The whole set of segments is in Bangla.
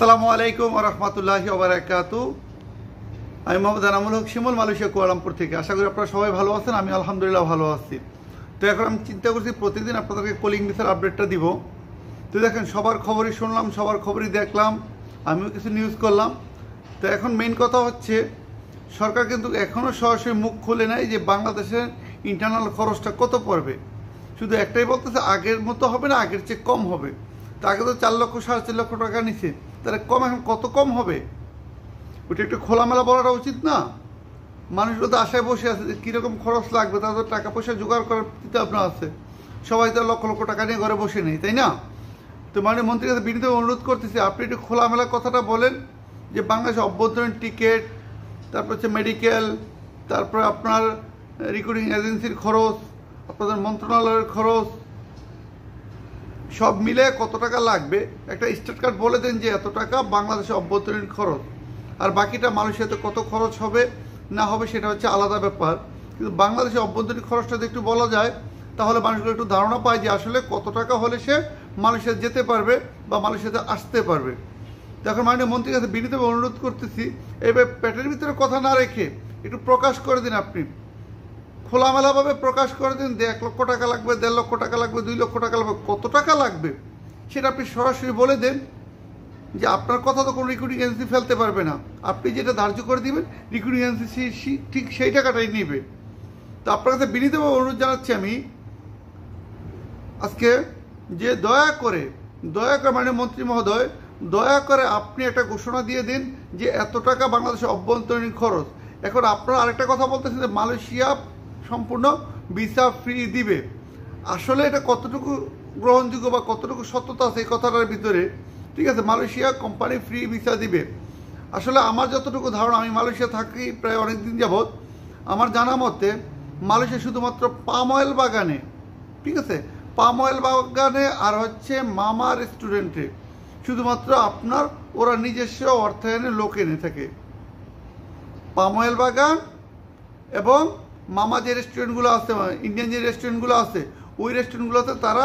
আসসালামু আলাইকুম রহমতুল্লাহি ওবরাকাত আমি মোহাম্মদ আনামুল হক শিমুল মালয়েশিয়া কুয়ালামপুর থেকে আশা করি আপনারা সবাই ভালো আছেন আমি আলহামদুলিল্লাহ ভালো আছি তো এখন আমি চিন্তা করছি প্রতিদিন আপনাদেরকে কলিং মিসের আপডেটটা দিব তো দেখেন সবার খবরই শুনলাম সবার খবরই দেখলাম আমিও কিছু নিউজ করলাম তো এখন মেইন কথা হচ্ছে সরকার কিন্তু এখনও সরাসরি মুখ খুলে নাই যে বাংলাদেশের ইন্টারনাল খরচটা কত পড়বে শুধু একটাই বলতেছে আগের মতো হবে না আগের চেয়ে কম হবে তাকে তো চার লক্ষ সাড়ে চার লক্ষ টাকা নিছে তাহলে কম এখন কত কম হবে ওটা একটু খোলামেলা বলাটা উচিত না মানুষগুলো তো আশায় বসে আছে যে কীরকম খরচ লাগবে তাদের টাকা পয়সা জোগাড় করার চিন্তা আপনার আছে সবাই তো লক্ষ লক্ষ টাকা নিয়ে ঘরে বসে নেই তাই না তো মাননীয় মন্ত্রীর কাছে বিনীত অনুরোধ করতেছি আপনি একটু খোলামেলা কথাটা বলেন যে বাংলাদেশে অভ্যন্তরীণ টিকিট তারপর হচ্ছে মেডিকেল তারপর আপনার রিক্রুটিং এজেন্সির খরচ আপনাদের মন্ত্রণালয়ের খরচ সব মিলে কত টাকা লাগবে একটা স্টেট কার্ড বলে দেন যে এত টাকা বাংলাদেশে অভ্যন্তরীণ খরচ আর বাকিটা মানুষের সাথে কত খরচ হবে না হবে সেটা হচ্ছে আলাদা ব্যাপার কিন্তু বাংলাদেশে অভ্যন্তরীণ খরচটা যদি একটু বলা যায় তাহলে মানুষগুলো একটু ধারণা পায় যে আসলে কত টাকা হলে সে মানুষের যেতে পারবে বা মানুষের সাথে আসতে পারবে তখন মাননীয় মন্ত্রীর কাছে বিনীতভাবে অনুরোধ করতেছি এবার পেটের ভিতরে কথা না রেখে একটু প্রকাশ করে দিন আপনি খোলামেলাভাবে প্রকাশ করে দিন যে এক লক্ষ টাকা লাগবে দেড় লক্ষ টাকা লাগবে দুই লক্ষ টাকা লাগবে কত টাকা লাগবে সেটা আপনি সরাসরি বলে দেন যে আপনার কথা তো কোনো রিক্রুটিং এজেন্সি ফেলতে পারবে না আপনি যেটা ধার্য করে দিবেন রিক্রুটিং এজেন্সি ঠিক সেই টাকাটাই নেবে তো আপনার কাছে বিনীতভাবে অনুরোধ জানাচ্ছি আমি আজকে যে দয়া করে দয়া করে মানে মন্ত্রী মহোদয় দয়া করে আপনি একটা ঘোষণা দিয়ে দিন যে এত টাকা বাংলাদেশে অভ্যন্তরীণ খরচ এখন আপনারা আরেকটা কথা বলতেছেন যে মালয়েশিয়া সম্পূর্ণ ভিসা ফ্রি দিবে আসলে এটা কতটুকু গ্রহণযোগ্য বা কতটুকু সত্যতা আছে এই কথাটার ভিতরে ঠিক আছে মালয়েশিয়া কোম্পানি ফ্রি ভিসা দিবে আসলে আমার যতটুকু ধারণা আমি মালয়েশিয়া থাকি প্রায় অনেক দিন যাবৎ আমার জানা মতে মালয়েশিয়া শুধুমাত্র পাম অয়েল বাগানে ঠিক আছে পাম অয়েল বাগানে আর হচ্ছে মামা রেস্টুরেন্টে শুধুমাত্র আপনার ওরা নিজস্ব অর্থায়নে লোক এনে থাকে পাম অয়েল বাগান এবং মামা যে রেস্টুরেন্টগুলো আছে ইন্ডিয়ান যে রেস্টুরেন্টগুলো আছে ওই রেস্টুরেন্টগুলোতে তারা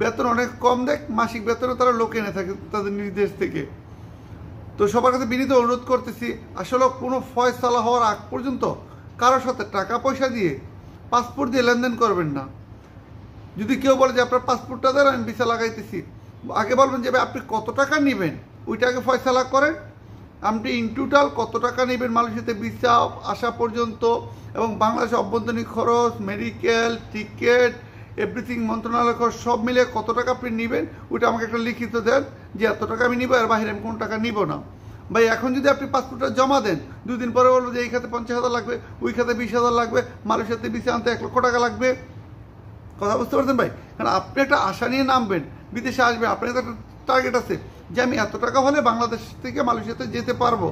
বেতন অনেক কম দেয় মাসিক বেতনে তারা লোক এনে থাকে তাদের নির্দেশ থেকে তো সবার কাছে বিনীত অনুরোধ করতেছি আসলে কোনো ফয়সালা হওয়ার আগ পর্যন্ত কারোর সাথে টাকা পয়সা দিয়ে পাসপোর্ট দিয়ে লেনদেন করবেন না যদি কেউ বলে যে আপনার পাসপোর্টটা দেন আমি ভিসা লাগাইতেছি আগে বলবেন যে আপনি কত টাকা নেবেন ওইটা আগে ফয়সালা করেন আপনি ইন টোটাল কত টাকা নেবেন মালয়েশিয়াতে ভিসা আসা পর্যন্ত এবং বাংলাদেশ অভ্যন্তরীণ খরচ মেডিকেল টিকিট এভরিথিং মন্ত্রণালয় খরচ সব মিলে কত টাকা আপনি নেবেন ওইটা আমাকে একটা লিখিত দেন যে এত টাকা আমি নিবো আর বাইরে আমি কোনো টাকা নিব না ভাই এখন যদি আপনি পাসপোর্টটা জমা দেন দুদিন পরে বলবো যে এই খাতে পঞ্চাশ হাজার লাগবে ওই খাতে বিশ হাজার লাগবে মালয়েশিয়াতে ভিসা আনতে এক লক্ষ টাকা লাগবে কথা বুঝতে পারছেন ভাই কারণ আপনি একটা আশা নিয়ে নামবেন বিদেশে আসবেন আপনার একটা টার্গেট আছে যে আমি এত টাকা হলে বাংলাদেশ থেকে মালয়েশিয়াতে যেতে পারবো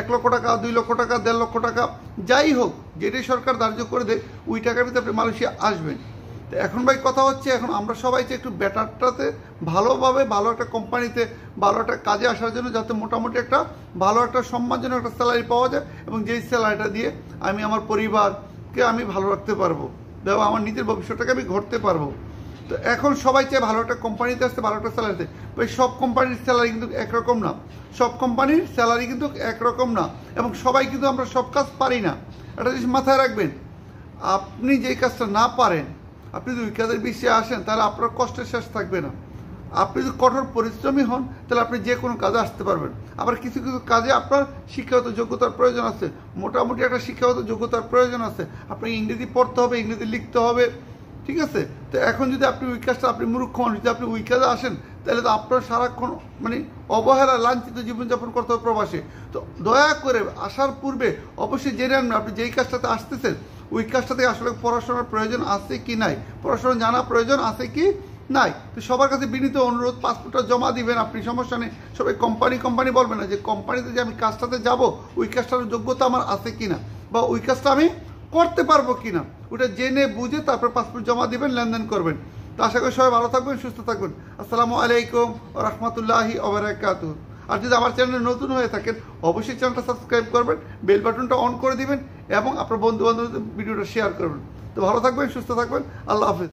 এক লক্ষ টাকা দুই লক্ষ টাকা দেড় লক্ষ টাকা যাই হোক যেটাই সরকার ধার্য করে দেয় ওই টাকার ভিতরে আপনি মালয়েশিয়া আসবেন তো এখন ভাই কথা হচ্ছে এখন আমরা সবাই যে একটু ব্যাটারটাতে ভালোভাবে ভালো একটা কোম্পানিতে ভালো একটা কাজে আসার জন্য যাতে মোটামুটি একটা ভালো একটা সম্মানজনক একটা স্যালারি পাওয়া যায় এবং যেই স্যালারিটা দিয়ে আমি আমার পরিবারকে আমি ভালো রাখতে পারবো এবং আমার নিজের ভবিষ্যৎটাকে আমি ঘটতে পারবো তো এখন সবাই চায় ভালো একটা কোম্পানিতে আসতে ভালো একটা স্যালারিতে ওই সব কোম্পানির স্যালারি কিন্তু একরকম না সব কোম্পানির স্যালারি কিন্তু একরকম না এবং সবাই কিন্তু আমরা সব কাজ পারি না একটা জিনিস মাথায় রাখবেন আপনি যেই কাজটা না পারেন আপনি যদি ওই কাজের বিষয়ে আসেন তাহলে আপনার কষ্টের শেষ থাকবে না আপনি যদি কঠোর পরিশ্রমী হন তাহলে আপনি যে কোনো কাজে আসতে পারবেন আবার কিছু কিছু কাজে আপনার শিক্ষাগত যোগ্যতার প্রয়োজন আছে মোটামুটি একটা শিক্ষাগত যোগ্যতার প্রয়োজন আছে আপনাকে ইংরেজি পড়তে হবে ইংরেজি লিখতে হবে ঠিক আছে তো এখন যদি আপনি ওই কাজটা আপনি মূর্খ যদি আপনি ওই কাজে আসেন তাহলে তো আপনার সারাক্ষণ মানে অবহেলা লাঞ্ছিত জীবনযাপন করতে হবে প্রবাসে তো দয়া করে আসার পূর্বে অবশ্যই জেনে আনবেন আপনি যেই কাজটাতে আসতেছেন ওই কাজটাতে আসলে পড়াশোনার প্রয়োজন আছে কি নাই পড়াশোনা জানা প্রয়োজন আছে কি নাই তো সবার কাছে বিনীত অনুরোধ পাসপোর্টটা জমা দিবেন আপনি সমস্যা নেই সবাই কোম্পানি কোম্পানি বলবে না যে কোম্পানিতে যে আমি কাজটাতে যাব ওই কাজটার যোগ্যতা আমার আছে কি না বা ওই কাজটা আমি করতে পারবো কি না ওটা জেনে বুঝে তারপর পাসপোর্ট জমা দিবেন লেনদেন করবেন তো আশা করি সবাই ভালো থাকবেন সুস্থ থাকবেন আসসালামু আলাইকুম রহমতুল্লাহি ওবরাকাতু আর যদি আমার চ্যানেলে নতুন হয়ে থাকেন অবশ্যই চ্যানেলটা সাবস্ক্রাইব করবেন বেল বাটনটা অন করে দিবেন এবং আপনার বন্ধু বান্ধবদের ভিডিওটা শেয়ার করবেন তো ভালো থাকবেন সুস্থ থাকবেন আল্লাহ হাফিজ